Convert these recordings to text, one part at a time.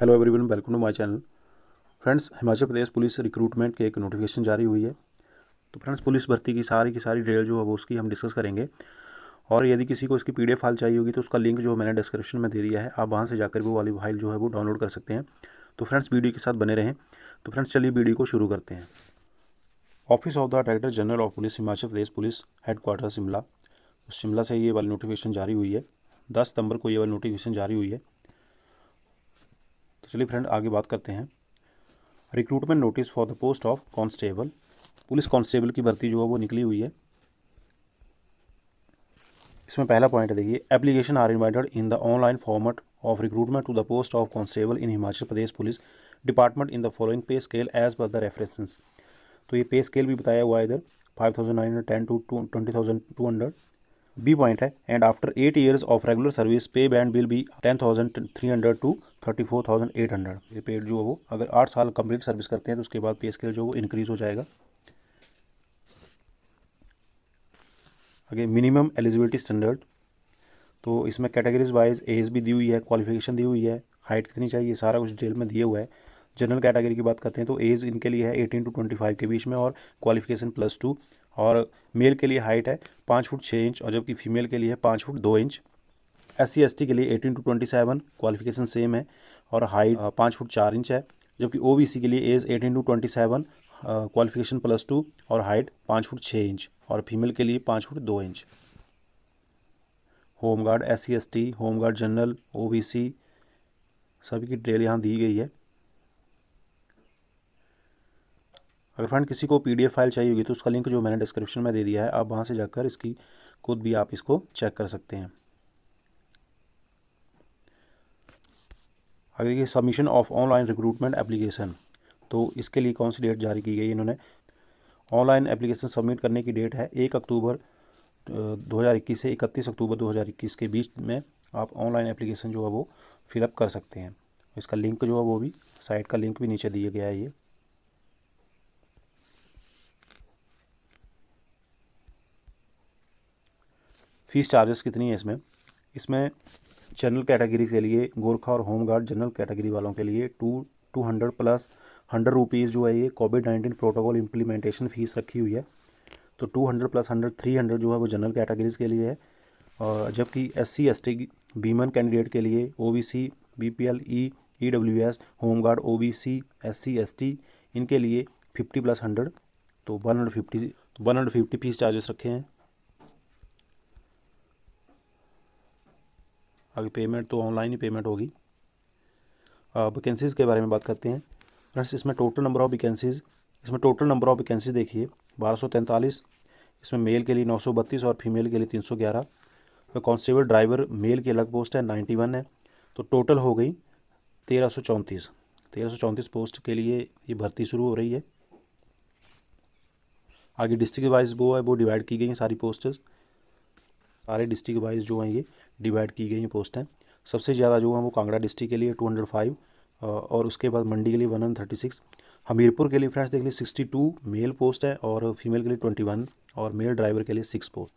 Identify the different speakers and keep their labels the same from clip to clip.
Speaker 1: hello everyone welcome to my channel friends Himachal Pradesh police recruitment के एक notification जारी हुई है तो फ्रेंड्स पुलिस भर्ती की सारी की सारी डिटेल जो है वो उसकी हम डिस्कस करेंगे और यदि किसी को इसकी पी फाइल चाहिए होगी तो उसका लिंक जो मैंने डिस्क्रिप्शन में दे दिया है आप वहाँ से जाकर वो वाली फाइल जो है वो डाउनलोड कर सकते हैं तो फ्रेंड्स वीडियो के साथ बने रहें तो फ्रेंड्स चलिए वीडियो को शुरू करते हैं office of the director general of police Himachal Pradesh police headquarter Shimla Shimla से ये वाली नोटिफिकेशन जारी हुई है दस सितंबर को ये वाली नोटिफिकेशन जारी हुई है चलिए फ्रेंड आगे बात करते हैं recruitment notice for the post of constable police constable की भर्ती जो है वो निकली हुई है इसमें पहला पॉइंट देखिए application are invited in the online format of recruitment to the post of constable in Himachal Pradesh police department in the following pay scale as per the references तो ये पे स्केल भी बताया हुआ है इधर five thousand nine hundred ten to twenty thousand two hundred be point है and after eight years of regular service pay band will be ten thousand three hundred to thirty four thousand eight hundred ये paid जो है वो अगर आठ साल complete service करते हैं तो उसके बाद पे स्केल जो वो इंक्रीज हो जाएगा अगे मिनिमम एलिजिबिलिटी स्टैंडर्ड तो इसमें कैटेगरीज वाइज एज भी दी हुई है क्वालिफिकेशन दी हुई है हाइट कितनी चाहिए सारा कुछ डिटेल में दिया हुआ है जनरल कैटेगरी की बात करते हैं तो एज इनके लिए है एटीन टू ट्वेंटी फाइव के बीच में और क्वालिफिकेशन प्लस टू और मेल के लिए हाइट है पाँच फुट छः इंच और जबकि फीमेल के लिए है पाँच फुट दो इंच एस सी के लिए eighteen to twenty seven qualification same है और हाइट पाँच फुट चार इंच है जबकि ओ के लिए age eighteen to twenty seven qualification plus two और हाइट पाँच फुट छः इंच और फीमेल के लिए पाँच फुट दो inch home guard S C home guard general O सभी की डिटेल यहाँ दी गई है अगर फ्रेंड किसी को पीडीएफ फाइल चाहिए होगी तो उसका लिंक जो मैंने डिस्क्रिप्शन में दे दिया है आप वहाँ से जाकर इसकी खुद भी आप इसको चेक कर सकते हैं आगे देखिए submission of online recruitment application तो इसके लिए कौन सी डेट जारी की गई इन्होंने ऑनलाइन एप्लीकेशन सबमिट करने की डेट है एक अक्टूबर 2021 से 31 अक्टूबर 2021 के बीच में आप ऑनलाइन एप्लीकेशन जो है वो फिलअप कर सकते हैं इसका लिंक जो है वो भी साइट का लिंक भी नीचे दिया गया है ये फीस चार्जेस कितनी है इसमें इसमें जनरल कैटेगरी के लिए गोरखा और होम गार्ड जनरल कैटेगरी वालों के लिए two two hundred plus hundred rupees जो है ये COVID nineteen protocol implementation fees रखी हुई है तो two hundred plus hundred three hundred जो है वो जनरल कैटेगरीज़ के लिए है और जबकि एस सी एस टी बीमन कैंडिडेट के लिए O B C B P L E E W S home guard O B C S C S T इनके लिए फिफ्टी प्लस हंड्रेड तो one hundred fifty one hundred fifty fees charges रखे हैं अभी payment तो online ही payment होगी vacancies के बारे में बात करते हैं फ्रेंड्स इसमें टोटल नंबर ऑफ़ वैकेंसीज़ इसमें टोटल नंबर ऑफ़ वैकेंसी देखिए बारह इसमें मेल के लिए नौ और फीमेल के लिए तीन सौ ग्यारह कांस्टेबल ड्राइवर मेल की अलग पोस्ट है नाइन्टी वन है तो टोटल हो गई तेरह सौ चौंतीस तेरह सौ चौंतीस पोस्ट के लिए ये भर्ती शुरू हो रही है आगे डिस्ट्रिक्ट वाइज वो है वो डिवाइड की गई हैं सारी पोस्टर्स सारे डिस्ट्रिक्ट वाइज जो हैं ये डिवाइड की गई हैं पोस्ट हैं सबसे ज़्यादा जो है वो कांगड़ा डिस्ट्रिक्ट के लिए टू हंड्रेड फाइव और उसके बाद मंडी के लिए one hundred thirty six Hamirpur के लिए फ्रेंड्स देख लीजिए सिक्सटी टू मेल पोस्ट है और फीमेल के लिए ट्वेंटी वन और मेल ड्राइवर के लिए सिक्स पोस्ट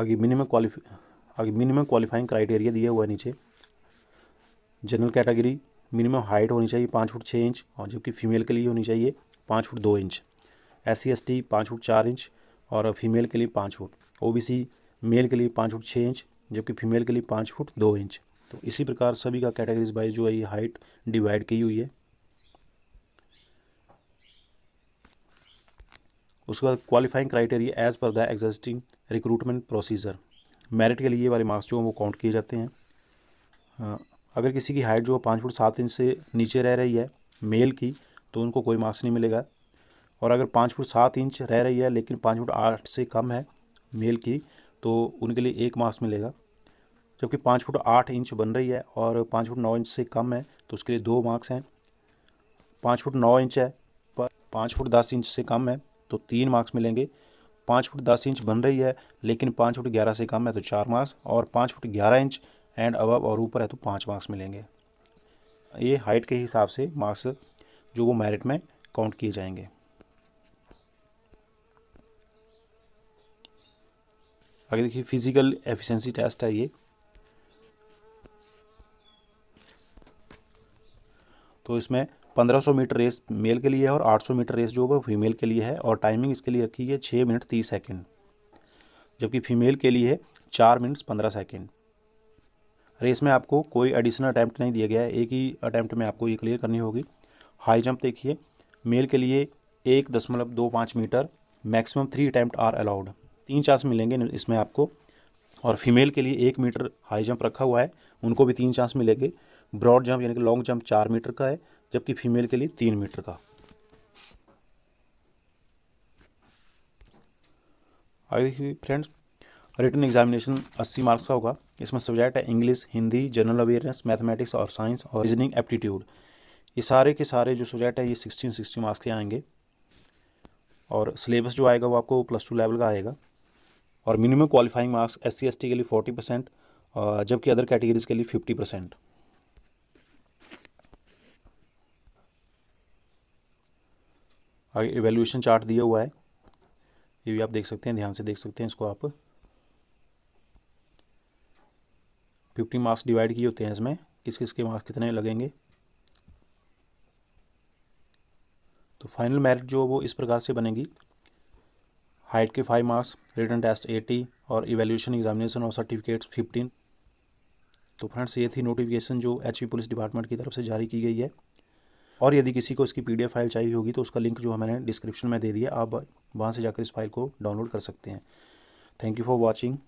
Speaker 1: आगे मिनिमम क्वालिफ आगे मिनिमम क्वालिफाइंग क्राइटेरिया दिया हुआ है नीचे जनरल कैटेगरी मिनिमम हाइट होनी चाहिए पाँच फुट छः इंच और जबकि फ़ीमेल के लिए होनी चाहिए पाँच फुट दो inch S C S T पाँच फुट चार इंच और फीमेल के लिए पाँच foot O B C male के लिए पाँच फुट छः इंच जबकि फीमेल के लिए पाँच फुट दो इंच तो इसी प्रकार सभी का कैटेगरीज वाइज जो है ये हाइट डिवाइड की हुई है उसके बाद qualifying criteria as per the existing recruitment procedure merit के लिए ये वाले मार्क्स जो हैं वो काउंट किए जाते हैं अगर किसी की हाइट जो है पाँच फुट सात इंच से नीचे रह रही है मेल की तो उनको कोई मार्क्स नहीं मिलेगा और अगर पाँच फुट सात इंच रह रही है लेकिन पाँच फुट आठ से कम है मेल की तो उनके लिए एक मास मिलेगा जबकि पाँच फुट आठ इंच बन रही है और पाँच फुट नौ इंच से कम है तो उसके लिए दो मार्क्स हैं पाँच फुट नौ इंच है पर पाँच फुट दस इंच से कम है तो तीन मार्क्स मिलेंगे पाँच फुट दस इंच बन रही है लेकिन पाँच फुट ग्यारह से कम है तो चार मार्क्स और पाँच फुट ग्यारह इंच एंड अब और ऊपर है तो पाँच मार्क्स मिलेंगे ये हाइट के हिसाब से मार्क्स जो वो मेरिट में काउंट किए जाएंगे आगे देखिए फिजिकल एफिशिएंसी टेस्ट है ये तो इसमें 1500 मीटर रेस मेल के लिए है और 800 मीटर रेस जो है फीमेल के लिए है और टाइमिंग इसके लिए रखी है छः मिनट तीस सेकेंड जबकि फीमेल के लिए है चार मिनट्स पंद्रह सेकेंड रेस में आपको कोई एडिशनल अटैम्प्ट नहीं दिया गया है एक ही अटैम्प्ट में आपको ये क्लियर करनी होगी हाई जंप देखिए मेल के लिए एक दशमलव दो पाँच meter maximum three attempt are allowed तीन चांस मिलेंगे इसमें आपको और फीमेल के लिए एक मीटर हाई जंप रखा हुआ है उनको भी तीन चांस मिलेंगे ब्रॉड जंप यानी कि लॉन्ग जंप चार मीटर का है जबकि फीमेल के लिए तीन मीटर का आगे देखिए फ्रेंड्स रिटर्न एग्जामिनेशन 80 मार्क्स का होगा इसमें सब्जेक्ट है English Hindi general awareness mathematics और साइंस और रीजनिंग एप्टीट्यूड ये सारे के सारे जो सब्जेक्ट है ये सिक्सटीन सिक्सटी मार्क्स के आएंगे और सिलेबस जो आएगा वो आपको प्लस टू लेवल का आएगा और minimum qualifying marks S C S के लिए फोर्टी परसेंट जबकि अदर कैटेगरीज के लिए फिफ्टी परसेंट आगे एवेल्यूशन चार्ट दिया हुआ है ये भी आप देख सकते हैं ध्यान से देख सकते हैं इसको आप फिफ्टी मार्क्स डिवाइड किए होते हैं इसमें किस किस के मार्क्स कितने लगेंगे तो फाइनल मेरिट जो वो इस प्रकार से बनेगी हाइट के five marks written test eighty और इवेल्यूशन एग्जामिनेशन और सर्टिफिकेट्स फिफ्टीन तो फ्रेंड्स ये थी नोटिफिकेशन जो एच पुलिस डिपार्टमेंट की तरफ से जारी की गई है और यदि किसी को इसकी पीडीएफ फाइल चाहिए होगी तो उसका लिंक जो हमने डिस्क्रिप्शन में दे दिया आप वहाँ से जाकर इस फाइल को डाउनलोड कर सकते हैं थैंक यू फॉर वॉचिंग